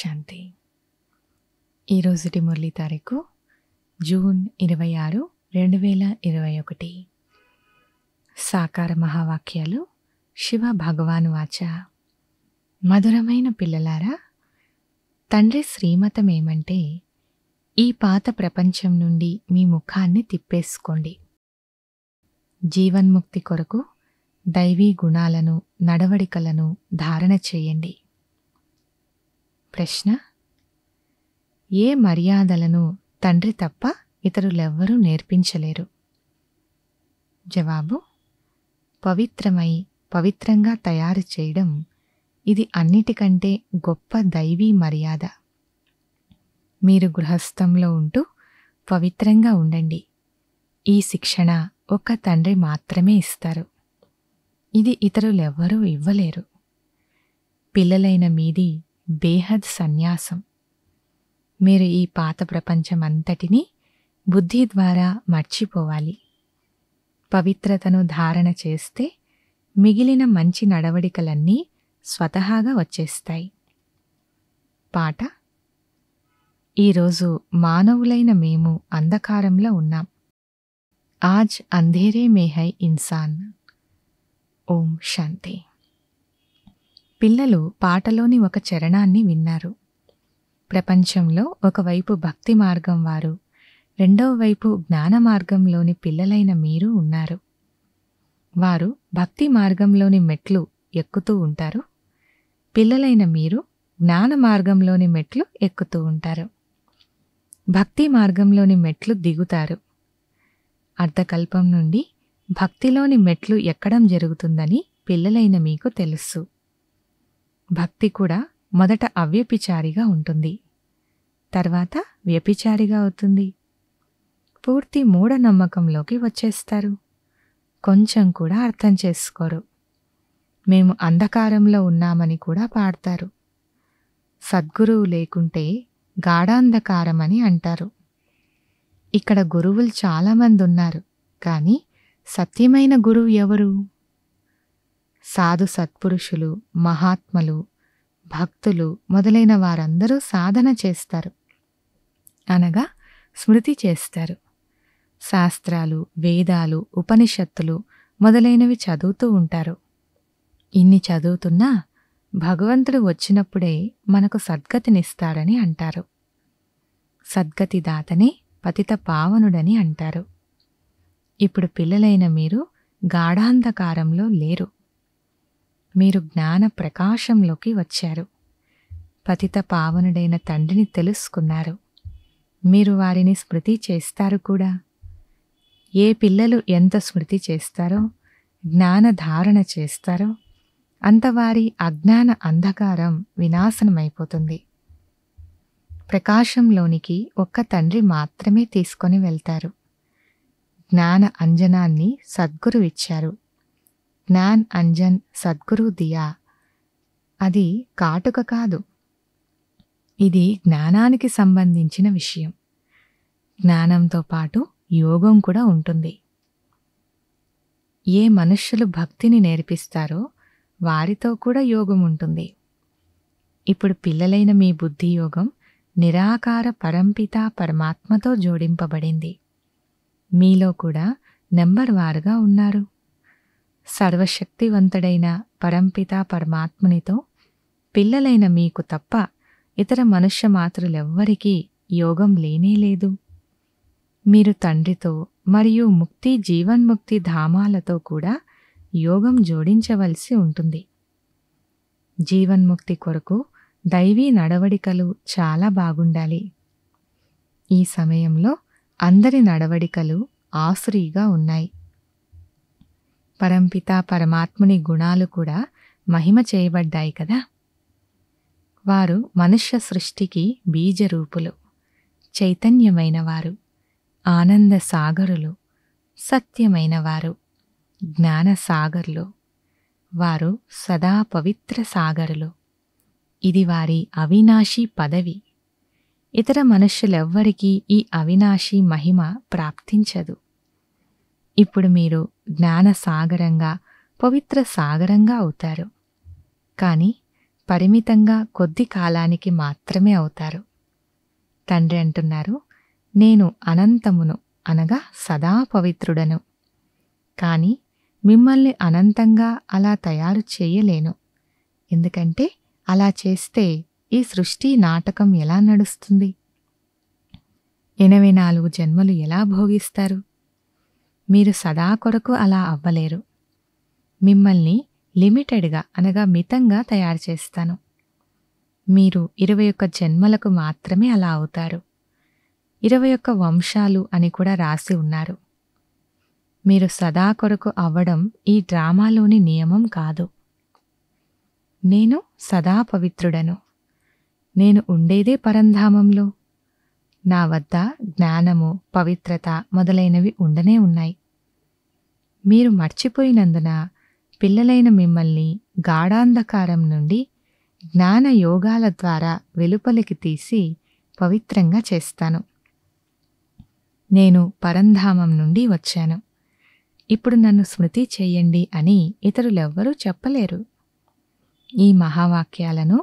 శాంతి ఈరోజుటి మురళి తారీఖు జూన్ ఇరవై ఆరు రెండు వేల ఇరవై ఒకటి సాకార మహావాక్యాలు శివ భగవాను వాచ మధురమైన పిల్లలారా తండ్రి శ్రీమతం ఏమంటే ఈ పాత ప్రపంచం నుండి మీ ముఖాన్ని తిప్పేసుకోండి జీవన్ముక్తి కొరకు దైవీ గుణాలను నడవడికలను ధారణ చేయండి ప్రశ్న ఏ మర్యాదలను తండ్రి తప్ప ఇతరులెవ్వరూ నేర్పించలేరు జవాబు పవిత్రమై పవిత్రంగా తయారు చేయడం ఇది అన్నిటికంటే గొప్ప దైవీ మర్యాద మీరు గృహస్థంలో ఉంటూ పవిత్రంగా ఉండండి ఈ శిక్షణ ఒక తండ్రి మాత్రమే ఇస్తారు ఇది ఇతరులెవ్వరూ ఇవ్వలేరు పిల్లలైన మీది బేహద్ సన్యాసం మీరు ఈ పాత ప్రపంచమంతటినీ బుద్ధి ద్వారా మర్చిపోవాలి పవిత్రతను ధారణ చేస్తే మిగిలిన మంచి నడవడికలన్నీ స్వతహాగా వచ్చేస్తాయి పాట ఈరోజు మానవులైన మేము అంధకారంలో ఉన్నాం ఆజ్ అంధేరే మేహై ఇన్సాన్ ఓం శాంతి పిల్లలు పాటలోని ఒక చరణాన్ని విన్నారు ప్రపంచంలో ఒకవైపు భక్తి మార్గం వారు రెండవ వైపు జ్ఞాన మార్గంలోని పిల్లలైన మీరు ఉన్నారు వారు భక్తి మార్గంలోని మెట్లు ఎక్కుతూ ఉంటారు పిల్లలైన మీరు జ్ఞాన మార్గంలోని మెట్లు ఎక్కుతూ ఉంటారు భక్తి మార్గంలోని మెట్లు దిగుతారు అర్ధకల్పం నుండి భక్తిలోని మెట్లు ఎక్కడం జరుగుతుందని పిల్లలైన మీకు తెలుసు భక్తి కూడా మొదట అవ్యపిచారిగా ఉంటుంది తర్వాత వ్యపిచారిగా అవుతుంది పూర్తి మూఢనమ్మకంలోకి వచ్చేస్తారు కొంచెం కూడా అర్థం చేసుకోరు మేము అంధకారంలో ఉన్నామని కూడా పాడతారు సద్గురువు లేకుంటే గాఢాంధకారమని అంటారు ఇక్కడ గురువులు చాలామంది ఉన్నారు కానీ సత్యమైన గురువు ఎవరు సాధు సత్పురుషులు మహాత్మలు భక్తులు మొదలైన వారందరూ సాధన చేస్తారు అనగా స్మృతి చేస్తారు శాస్త్రాలు వేదాలు ఉపనిషత్తులు మొదలైనవి చదువుతూ ఉంటారు ఇన్ని చదువుతున్నా భగవంతుడు వచ్చినప్పుడే మనకు సద్గతినిస్తాడని అంటారు సద్గతి దాతనే పతిత పావనుడని అంటారు ఇప్పుడు పిల్లలైన మీరు గాఢాంధకారంలో లేరు మీరు జ్ఞాన ప్రకాశంలోకి వచ్చారు పతిత పావనుడైన తండ్రిని తెలుసుకున్నారు మీరు వారిని స్మృతి చేస్తారు కూడా ఏ పిల్లలు ఎంత స్మృతి చేస్తారో జ్ఞానధారణ చేస్తారో అంతవారి అజ్ఞాన అంధకారం వినాశనమైపోతుంది ప్రకాశంలోనికి ఒక్క తండ్రి మాత్రమే తీసుకొని వెళ్తారు జ్ఞాన అంజనాన్ని సద్గురు ఇచ్చారు జ్ఞాన్ అంజన్ సద్గురు దియా అది కాటుక కాదు ఇది జ్ఞానానికి సంబంధించిన విషయం జ్ఞానంతో పాటు యోగం కూడా ఉంటుంది ఏ మనుష్యులు భక్తిని నేర్పిస్తారో వారితో కూడా యోగం ఉంటుంది ఇప్పుడు పిల్లలైన మీ బుద్ధి యోగం నిరాకార పరంపిత పరమాత్మతో జోడింపబడింది మీలో కూడా నెంబర్ వారుగా ఉన్నారు సర్వశక్తివంతుడైన పరంపిత పరమాత్మునితో పిల్లలైన మీకు తప్ప ఇతర మనుష్య మాతృలెవ్వరికీ యోగం లేనేలేదు మీరు తండ్రితో మరియు ముక్తి జీవన్ముక్తి ధామాలతో కూడా యోగం జోడించవలసి ఉంటుంది జీవన్ముక్తి కొరకు దైవీ నడవడికలు చాలా బాగుండాలి ఈ సమయంలో అందరి నడవడికలు ఆసురీగా ఉన్నాయి పరంపిత పరమాత్ముని గుణాలు కూడా మహిమ చేయబడ్డాయి కదా వారు మనుష్య సృష్టికి బీజరూపులు చైతన్యమైనవారు ఆనంద సాగరులు సత్యమైనవారు జ్ఞానసాగర్లు వారు సదా పవిత్ర సాగరులు ఇది వారి అవినాశి పదవి ఇతర మనుష్యులెవ్వరికీ ఈ అవినాశీ మహిమ ప్రాప్తించదు ఇప్పుడు మీరు జ్ఞాన సాగరంగా పవిత్ర సాగరంగా అవుతారు కానీ పరిమితంగా కొద్ది కాలానికి మాత్రమే అవుతారు తండ్రి అంటున్నారు నేను అనంతమును అనగా సదా పవిత్రుడను కానీ మిమ్మల్ని అనంతంగా అలా తయారు చేయలేను ఎందుకంటే అలా చేస్తే ఈ సృష్టి నాటకం ఎలా నడుస్తుంది ఎనభై నాలుగు జన్మలు ఎలా భోగిస్తారు మీరు సదా కొరకు అలా అవ్వలేరు మిమ్మల్ని లిమిటెడ్గా అనగా మితంగా తయారు చేస్తాను మీరు ఇరవై ఒక్క జన్మలకు మాత్రమే అలా అవుతారు ఇరవై ఒక్క వంశాలు అని కూడా రాసి ఉన్నారు మీరు సదా కొరకు అవ్వడం ఈ డ్రామాలోని నియమం కాదు నేను సదా పవిత్రుడను నేను ఉండేదే పరంధామంలో నా వద్ద జ్ఞానము పవిత్రత మొదలైనవి ఉండనే ఉన్నాయి మీరు మర్చిపోయినందున పిల్లలైన మిమ్మల్ని గాఢాంధకారం నుండి జ్ఞాన యోగాల ద్వారా వెలుపలికి తీసి పవిత్రంగా చేస్తాను నేను పరంధామం నుండి వచ్చాను ఇప్పుడు నన్ను స్మృతి చేయండి అని ఇతరులెవ్వరూ చెప్పలేరు ఈ మహావాక్యాలను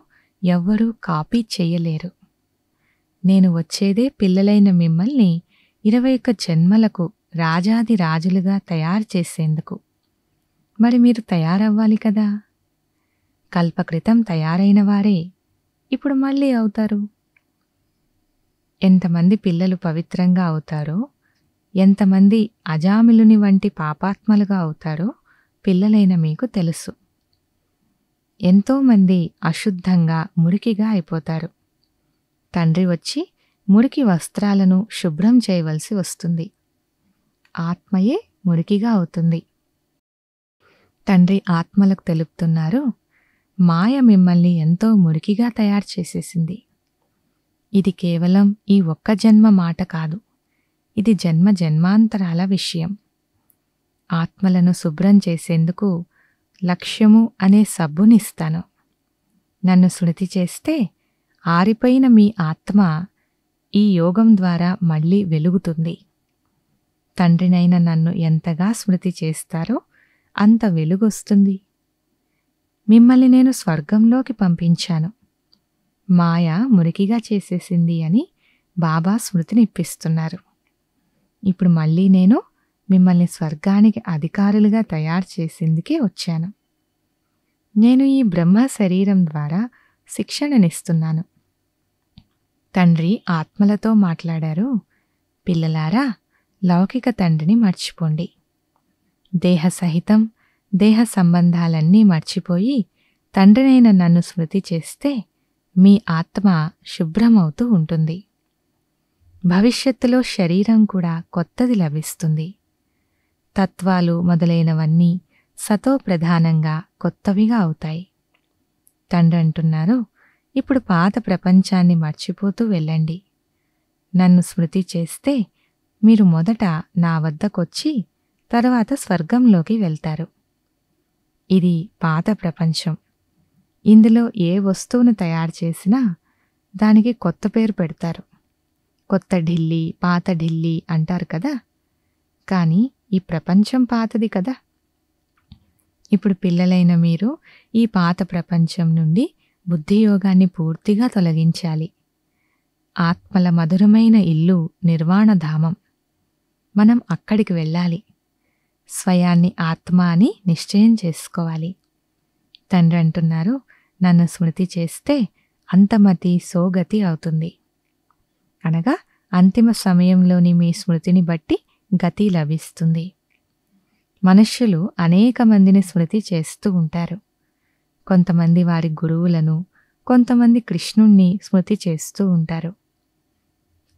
ఎవ్వరూ కాపీ చేయలేరు నేను వచ్చేదే పిల్లలైన మిమ్మల్ని ఇరవై ఒక్క జన్మలకు రాజాది రాజులుగా తయారు చేసేందుకు మరి మీరు తయారవ్వాలి కదా కల్పకృతం తయారైన వారే ఇప్పుడు మళ్ళీ అవుతారు ఎంతమంది పిల్లలు పవిత్రంగా అవుతారో ఎంతమంది అజామిలుని వంటి పాపాత్మలుగా అవుతారో పిల్లలైన మీకు తెలుసు ఎంతోమంది అశుద్ధంగా మురికిగా అయిపోతారు తండ్రి వచ్చి మురికి వస్త్రాలను శుభ్రం చేయవలసి వస్తుంది ఆత్మయే మురికిగా అవుతుంది తండ్రి ఆత్మలకు తెలుపుతున్నారు మాయ మిమ్మల్ని ఎంతో మురికిగా తయారు చేసేసింది ఇది కేవలం ఈ ఒక్క జన్మ మాట కాదు ఇది జన్మ జన్మాంతరాల విషయం ఆత్మలను శుభ్రం చేసేందుకు లక్ష్యము అనే సబ్బునిస్తాను నన్ను శృతి చేస్తే ఆరిపోయిన మీ ఆత్మ ఈ యోగం ద్వారా మళ్ళీ వెలుగుతుంది తండ్రినైన నన్ను ఎంతగా స్మృతి చేస్తారో అంత వెలుగొస్తుంది మిమ్మల్ని నేను స్వర్గంలోకి పంపించాను మాయ మురికిగా చేసేసింది అని బాబా స్మృతినిప్పిస్తున్నారు ఇప్పుడు మళ్ళీ నేను మిమ్మల్ని స్వర్గానికి అధికారులుగా తయారు చేసిందికే వచ్చాను నేను ఈ బ్రహ్మ శరీరం ద్వారా శిక్షణనిస్తున్నాను తండ్రి ఆత్మలతో మాట్లాడారు పిల్లలారా లౌకిక తండ్రిని మర్చిపోండి దేహ సహితం దేహ సంబంధాలన్నీ మర్చిపోయి తండ్రినైన నన్ను స్మృతి చేస్తే మీ ఆత్మ శుభ్రమవుతూ ఉంటుంది భవిష్యత్తులో శరీరం కూడా కొత్తది లభిస్తుంది తత్వాలు మొదలైనవన్నీ సతో ప్రధానంగా కొత్తవిగా అవుతాయి తండ్రి అంటున్నారు ఇప్పుడు పాత ప్రపంచాన్ని మర్చిపోతూ వెళ్ళండి నన్ను స్మృతి చేస్తే మీరు మొదట నా వద్దకొచ్చి తర్వాత స్వర్గంలోకి వెళ్తారు ఇది పాత ప్రపంచం ఇందులో ఏ వస్తువును తయారు చేసినా దానికి కొత్త పేరు పెడతారు కొత్త ఢిల్లీ పాత ఢిల్లీ అంటారు కదా కానీ ఈ ప్రపంచం పాతది కదా ఇప్పుడు పిల్లలైన మీరు ఈ పాత ప్రపంచం నుండి బుద్ధియోగాన్ని పూర్తిగా తొలగించాలి ఆత్మల మధురమైన ఇల్లు నిర్వాణధామం మనం అక్కడికి వెళ్ళాలి స్వయాన్ని ఆత్మ అని నిశ్చయం చేసుకోవాలి తండ్రి అంటున్నారు నన్ను స్మృతి చేస్తే అంతమతి సోగతి అవుతుంది అనగా అంతిమ సమయంలోని మీ స్మృతిని బట్టి గతి లభిస్తుంది మనుష్యులు అనేక మందిని స్మృతి చేస్తూ ఉంటారు కొంతమంది వారి గురువులను కొంతమంది కృష్ణుణ్ణి స్మృతి చేస్తూ ఉంటారు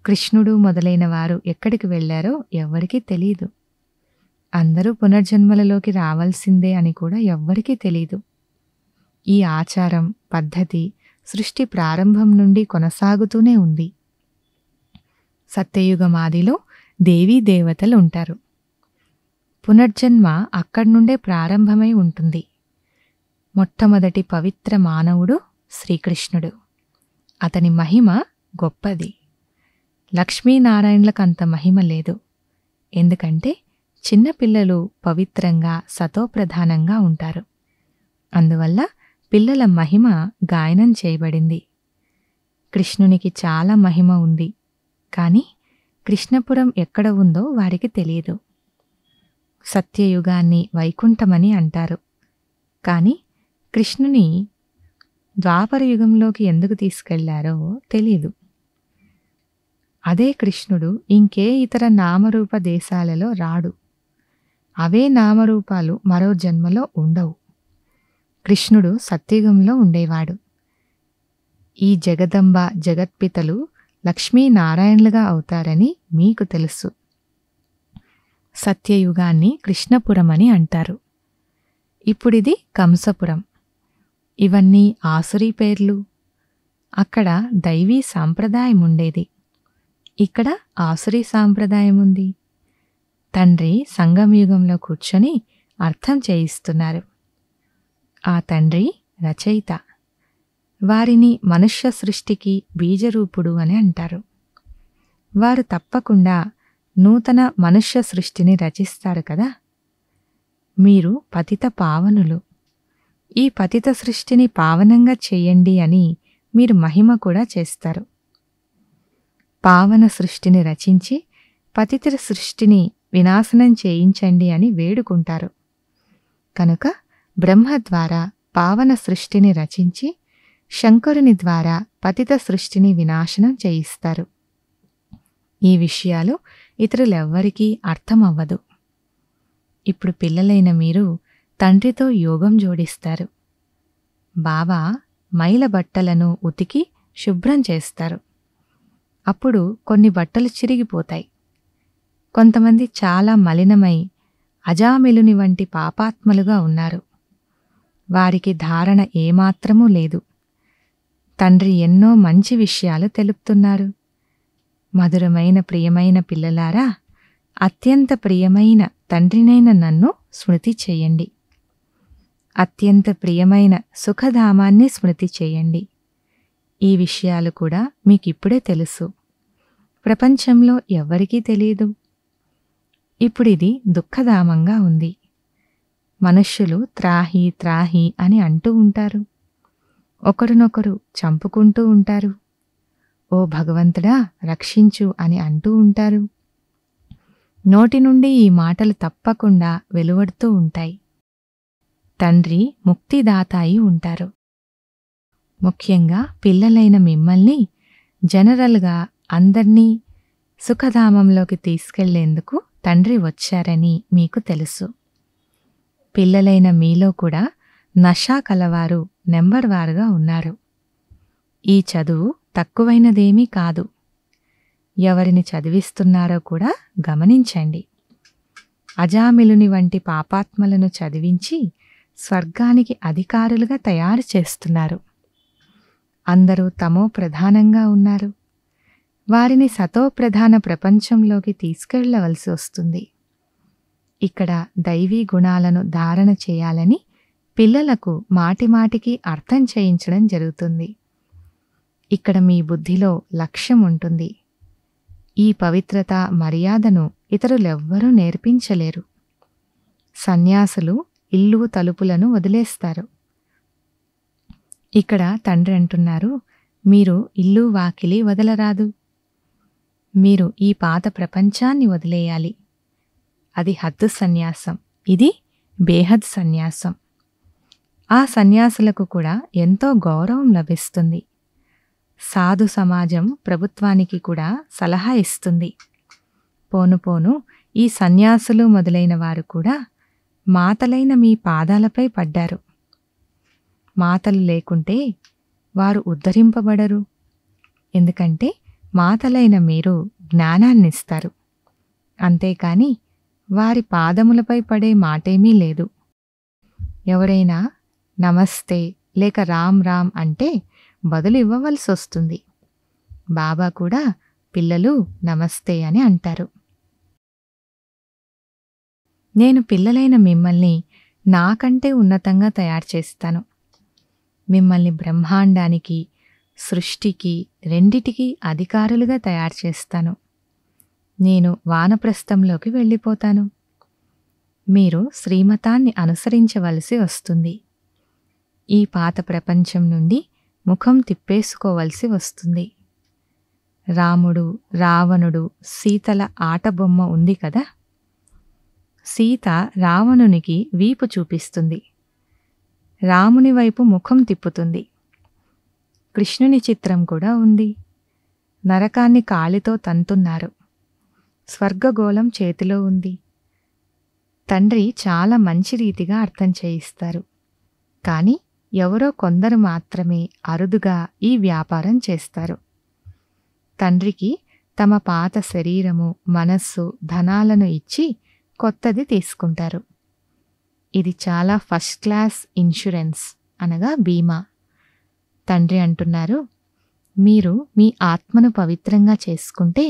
కృష్ణుడు మొదలైన వారు ఎక్కడికి వెళ్లారో ఎవ్వరికీ తెలియదు అందరూ పునర్జన్మలలోకి రావాల్సిందే అని కూడా ఎవ్వరికీ తెలీదు ఈ ఆచారం పద్ధతి సృష్టి ప్రారంభం నుండి కొనసాగుతూనే ఉంది సత్యయుగమాదిలో దేవీ దేవతలు ఉంటారు పునర్జన్మ అక్కడి నుండే ప్రారంభమై ఉంటుంది మొట్టమొదటి పవిత్ర మానవుడు శ్రీకృష్ణుడు అతని మహిమ గొప్పది లక్ష్మీనారాయణులకంత అంత మహిమ లేదు ఎందుకంటే చిన్నపిల్లలు పవిత్రంగా సతోప్రధానంగా ఉంటారు అందువల్ల పిల్లల మహిమ గాయనం చేయబడింది కృష్ణునికి చాలా మహిమ ఉంది కానీ కృష్ణపురం ఎక్కడ ఉందో వారికి తెలియదు సత్యయుగాన్ని వైకుంఠమని అంటారు కానీ కృష్ణుని ద్వాపర యుగంలోకి ఎందుకు తీసుకెళ్లారో తెలియదు అదే కృష్ణుడు ఇంకే ఇతర నామరూప దేశాలలో రాడు అవే నామరూపాలు మరో జన్మలో ఉండవు కృష్ణుడు సత్యుగంలో ఉండేవాడు ఈ జగదంబ జగత్పితలు లక్ష్మీనారాయణులుగా అవుతారని మీకు తెలుసు సత్యయుగాన్ని కృష్ణపురం అని అంటారు ఇప్పుడిది కంసపురం ఇవన్నీ ఆసురీ పేర్లు అక్కడ దైవీ సాంప్రదాయం ఉండేది ఇక్కడ ఆసురీ సాంప్రదాయం ఉంది తండ్రి సంగమయుగంలో కూర్చొని అర్థం చేయిస్తున్నారు ఆ తండ్రి రచయిత వారిని మనుష్య సృష్టికి బీజరూపుడు అని అంటారు వారు తప్పకుండా నూతన మనుష్య సృష్టిని రచిస్తారు కదా మీరు పతిత పావనులు ఈ పతిత సృష్టిని పావనంగా చేయండి అని మీరు మహిమ కూడా చేస్తారు పావన సృష్టిని రచించి పతిత సృష్టిని వినాశనం చేయించండి అని వేడుకుంటారు కనుక బ్రహ్మ ద్వారా పావన సృష్టిని రచించి శంకరుని ద్వారా పతిత సృష్టిని వినాశనం చేయిస్తారు ఈ విషయాలు ఇతరులెవ్వరికీ అర్థమవ్వదు ఇప్పుడు పిల్లలైన మీరు తండ్రితో యోగం జోడిస్తారు బాబా మైల బట్టలను ఉతికి శుభ్రం చేస్తారు అప్పుడు కొన్ని బట్టలు చిరిగిపోతాయి కొంతమంది చాలా మలినమై అజామిలుని వంటి పాపాత్మలుగా ఉన్నారు వారికి ధారణ ఏమాత్రమూ లేదు తండ్రి ఎన్నో మంచి విషయాలు తెలుపుతున్నారు మధురమైన ప్రియమైన పిల్లలారా అత్యంత ప్రియమైన తండ్రినైన నన్ను స్మృతి చేయండి అత్యంత ప్రియమైన సుఖధామాన్ని స్మృతి చేయండి ఈ విషయాలు కూడా మీకిప్పుడే తెలుసు ప్రపంచంలో ఎవ్వరికీ తెలియదు ఇప్పుడిది దుఃఖధామంగా ఉంది మనుష్యులు త్రాహి త్రాహి అని అంటూ ఉంటారు ఒకరినొకరు చంపుకుంటూ ఉంటారు ఓ భగవంతుడా రక్షించు అని అంటూ ఉంటారు నోటి నుండి ఈ మాటలు తప్పకుండా వెలువడుతూ ఉంటాయి తండ్రి ముక్తిదాత అయి ఉంటారు ముఖ్యంగా పిల్లలైన మిమ్మల్ని జనరల్గా అందర్నీ సుఖధామంలోకి తీసుకెళ్లేందుకు తండ్రి వచ్చారని మీకు తెలుసు పిల్లలైన మీలో కూడా నషా కలవారు నెంబర్వారుగా ఉన్నారు ఈ చదువు తక్కువైనదేమీ కాదు ఎవరిని చదివిస్తున్నారో కూడా గమనించండి అజామిలుని వంటి పాపాత్మలను చదివించి స్వర్గానికి అధికారులుగా తయారు చేస్తున్నారు అందరూ తమో ప్రధానంగా ఉన్నారు వారిని సతోప్రధాన ప్రపంచంలోకి తీసుకెళ్లవలసి వస్తుంది ఇక్కడ దైవీ గుణాలను ధారణ చేయాలని పిల్లలకు మాటిమాటికి అర్థం చేయించడం జరుగుతుంది ఇక్కడ మీ బుద్ధిలో లక్ష్యం ఉంటుంది ఈ పవిత్రత మర్యాదను ఇతరులెవ్వరూ నేర్పించలేరు సన్యాసులు ఇల్లు తలుపులను వదిలేస్తారు ఇక్కడ తండ్రి అంటున్నారు మీరు ఇల్లు వాకిలి వదలరాదు మీరు ఈ పాత ప్రపంచాన్ని వదిలేయాలి అది హద్దు సన్యాసం ఇది బేహద్ సన్యాసం ఆ సన్యాసులకు కూడా ఎంతో గౌరవం లభిస్తుంది సాధు సమాజం ప్రభుత్వానికి కూడా సలహా ఇస్తుంది పోను పోను ఈ సన్యాసులు మొదలైన వారు కూడా మాతలైన మీ పాదాలపై పడ్డారు మాతలు లేకుంటే వారు ఉద్ధరింపబడరు ఎందుకంటే మాతలైన మీరు జ్ఞానాన్నిస్తారు అంతేకాని వారి పాదములపై పడే మాటేమీ లేదు ఎవరైనా నమస్తే లేక రామ్ రామ్ అంటే బదులు ఇవ్వవలసి వస్తుంది బాబా కూడా పిల్లలు నమస్తే అని అంటారు నేను పిల్లలైన మిమ్మల్ని నాకంటే ఉన్నతంగా తయారు చేస్తాను మిమ్మల్ని బ్రహ్మాండానికి సృష్టికి రెండిటికీ అధికారులుగా తయారు చేస్తాను నేను వానప్రస్థంలోకి వెళ్ళిపోతాను మీరు శ్రీమతాన్ని అనుసరించవలసి వస్తుంది ఈ పాత ప్రపంచం నుండి ముఖం తిప్పేసుకోవలసి వస్తుంది రాముడు రావణుడు సీతల ఆటబొమ్మ ఉంది కదా సీత రావణునికి వీపు చూపిస్తుంది రాముని వైపు ముఖం తిప్పుతుంది కృష్ణుని చిత్రం కూడా ఉంది నరకాన్ని కాలితో తంతున్నారు స్వర్గగోళం చేతిలో ఉంది తండ్రి చాలా మంచి రీతిగా అర్థం చేయిస్తారు కానీ ఎవరో కొందరు మాత్రమే అరుదుగా ఈ వ్యాపారం చేస్తారు తండ్రికి తమ పాత శరీరము మనస్సు ధనాలను ఇచ్చి కొత్తది తీసుకుంటారు ఇది చాలా ఫస్ట్ క్లాస్ ఇన్సూరెన్స్ అనగా బీమా తండ్రి అంటున్నారు మీరు మీ ఆత్మను పవిత్రంగా చేసుకుంటే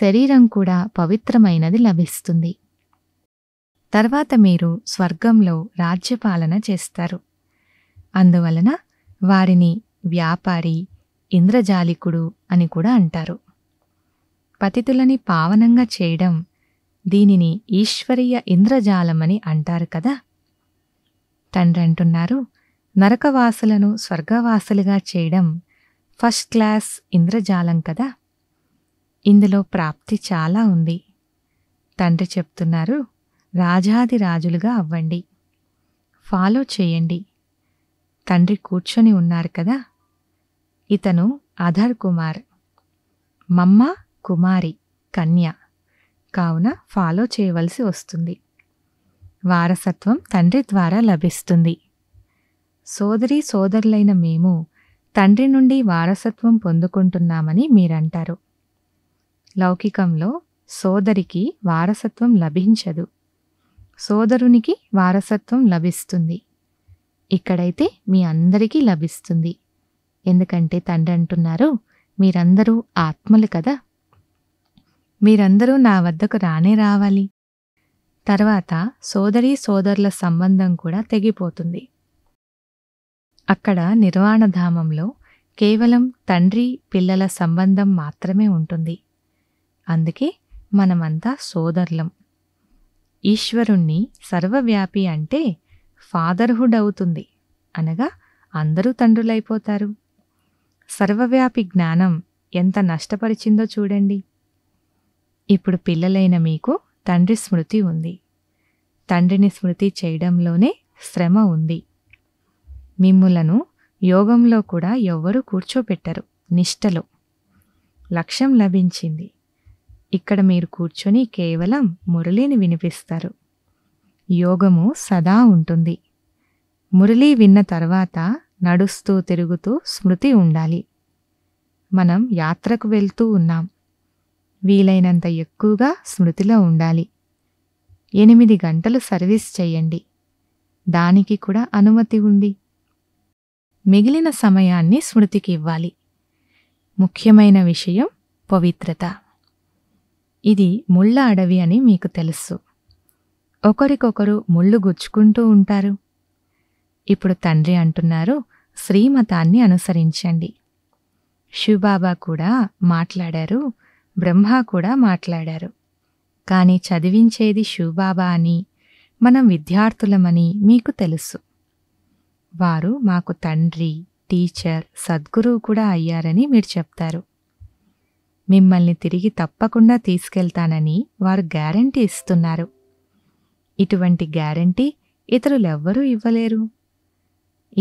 శరీరం కూడా పవిత్రమైనది లభిస్తుంది తర్వాత మీరు స్వర్గంలో రాజ్యపాలన చేస్తారు అందువలన వారిని వ్యాపారి ఇంద్రజాలికుడు అని కూడా అంటారు పతితులని పావనంగా చేయడం దీనిని ఈశ్వరీయ ఇంద్రజాలమని అంటారు కదా తండ్రంటున్నారు నరకవాసులను స్వర్గవాసులుగా చేయడం ఫస్ట్ క్లాస్ ఇంద్రజాలం కదా ఇందులో ప్రాప్తి చాలా ఉంది తండ్రి చెప్తున్నారు రాజాది రాజులుగా అవ్వండి ఫాలో చేయండి తండ్రి కూర్చొని ఉన్నారు కదా ఇతను అధర్ కుమార్ మమ్మ కుమారి కన్య కావున ఫాలో చేయవలసి వస్తుంది వారసత్వం తండ్రి ద్వారా లభిస్తుంది సోదరి సోదరులైన మేము తండ్రి నుండి వారసత్వం పొందుకుంటున్నామని మీరంటారు లౌకికంలో సోదరికి వారసత్వం లభించదు సోదరునికి వారసత్వం లభిస్తుంది ఇక్కడైతే మీ అందరికీ లభిస్తుంది ఎందుకంటే తండ్రి అంటున్నారు మీరందరూ ఆత్మలు కదా మీరందరూ నా వద్దకు రానే రావాలి తర్వాత సోదరీ సోదరుల సంబంధం కూడా తెగిపోతుంది అక్కడ నిర్వాణధామంలో కేవలం తండ్రి పిల్లల సంబంధం మాత్రమే ఉంటుంది అందుకే మనమంతా సోదరులం ఈశ్వరుణ్ణి సర్వవ్యాపి అంటే ఫాదర్హుడ్ అవుతుంది అనగా అందరూ తండ్రులైపోతారు సర్వవ్యాపి జ్ఞానం ఎంత నష్టపరిచిందో చూడండి ఇప్పుడు పిల్లలైన మీకు తండ్రి స్మృతి ఉంది తండ్రిని స్మృతి చేయడంలోనే శ్రమ ఉంది మిమ్ములను యోగంలో కూడా ఎవ్వరూ కూర్చోపెట్టరు నిష్టలో లక్ష్యం లభించింది ఇక్కడ మీరు కూర్చొని కేవలం మురళిని వినిపిస్తారు యోగము సదా ఉంటుంది మురళి విన్న తర్వాత నడుస్తూ తిరుగుతూ స్మృతి ఉండాలి మనం యాత్రకు వెళ్తూ ఉన్నాం వీలైనంత ఎక్కువగా స్మృతిలో ఉండాలి ఎనిమిది గంటలు సర్వీస్ చేయండి దానికి కూడా అనుమతి ఉంది మిగిలిన సమయాన్ని స్మృతికి ఇవ్వాలి ముఖ్యమైన విషయం పవిత్రత ఇది ముళ్ళ అడవి అని మీకు తెలుసు ఒకరికొకరు ముళ్ళు గుచ్చుకుంటూ ఉంటారు ఇప్పుడు తండ్రి అంటున్నారు శ్రీమతాన్ని అనుసరించండి శివబాబా కూడా మాట్లాడారు బ్రహ్మ కూడా మాట్లాడారు కానీ చదివించేది షూబాబా అని మనం విద్యార్థులమని మీకు తెలుసు వారు మాకు తండ్రి టీచర్ సద్గురువు కూడా అయ్యారని మీరు చెప్తారు మిమ్మల్ని తిరిగి తప్పకుండా తీసుకెళ్తానని వారు గ్యారంటీ ఇస్తున్నారు ఇటువంటి గ్యారంటీ ఇతరులెవ్వరూ ఇవ్వలేరు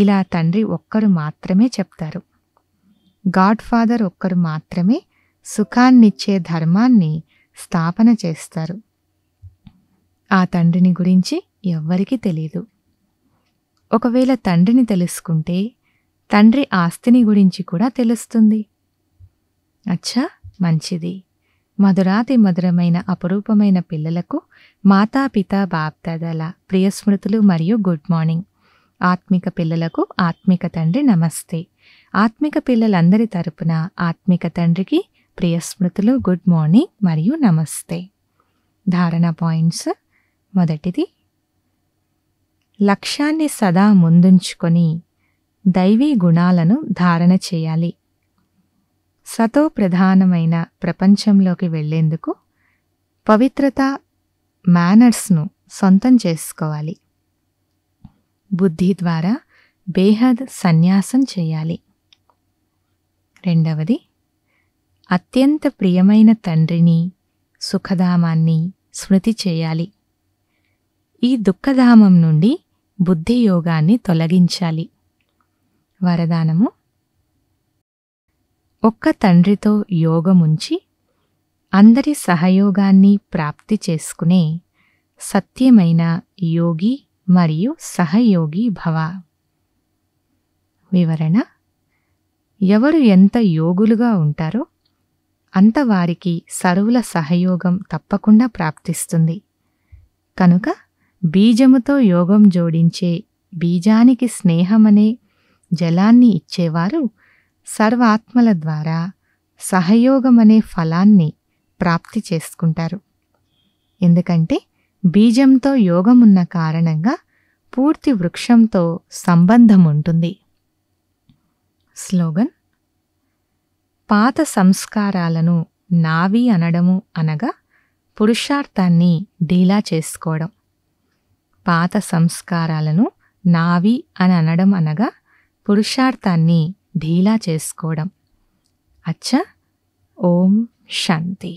ఇలా తండ్రి ఒక్కరు మాత్రమే చెప్తారు గాడ్ఫాదర్ ఒక్కరు మాత్రమే సుఖాన్నిచ్చే ధర్మాన్ని స్థాపన చేస్తారు ఆ తండ్రిని గురించి ఎవ్వరికీ తెలియదు ఒకవేళ తండ్రిని తెలుసుకుంటే తండ్రి ఆస్తిని గురించి కూడా తెలుస్తుంది అచ్చా మంచిది మధురాతి మధురమైన అపురూపమైన పిల్లలకు మాతాపిత బాప్దాదల ప్రియస్మృతులు మరియు గుడ్ మార్నింగ్ ఆత్మిక పిల్లలకు ఆత్మిక తండ్రి నమస్తే ఆత్మిక పిల్లలందరి తరపున ఆత్మిక తండ్రికి ప్రియ స్మృతులు గుడ్ మార్నింగ్ మరియు నమస్తే ధారణ పాయింట్స్ మొదటిది లక్ష్యాన్ని సదా ముందుంచుకొని దైవీ గుణాలను ధారణ చేయాలి సతో ప్రధానమైన ప్రపంచంలోకి వెళ్లేందుకు పవిత్రత మేనర్స్ను సొంతం చేసుకోవాలి బుద్ధి ద్వారా బేహద్ సన్యాసం చేయాలి రెండవది అత్యంత ప్రియమైన తండ్రిని సుఖధామాన్ని స్మృతి చేయాలి ఈ దుఃఖధామం నుండి బుద్ధియోగాన్ని తొలగించాలి వరదానము ఒక్క తండ్రితో యోగముంచి అందరి సహయోగాన్ని ప్రాప్తి చేసుకునే సత్యమైన యోగి మరియు సహయోగి భవ వివరణ ఎవరు ఎంత యోగులుగా ఉంటారో అంతవారికి సరువుల సహయోగం తప్పకుండా ప్రాప్తిస్తుంది కనుక బీజముతో యోగం జోడించే బీజానికి స్నేహమనే జలాన్ని ఇచ్చేవారు సర్వాత్మల ద్వారా సహయోగమనే ఫలాన్ని ప్రాప్తి చేసుకుంటారు ఎందుకంటే బీజంతో యోగమున్న కారణంగా పూర్తి వృక్షంతో సంబంధం ఉంటుంది స్లోగన్ పాత సంస్కారాలను నావి అనడము అనగా పురుషార్థాన్ని డీలా చేసుకోవడం పాత సంస్కారాలను నావి అని అనడం అనగా పురుషార్థాన్ని ఢీలా చేసుకోవడం అచ్చ ఓం శాంతి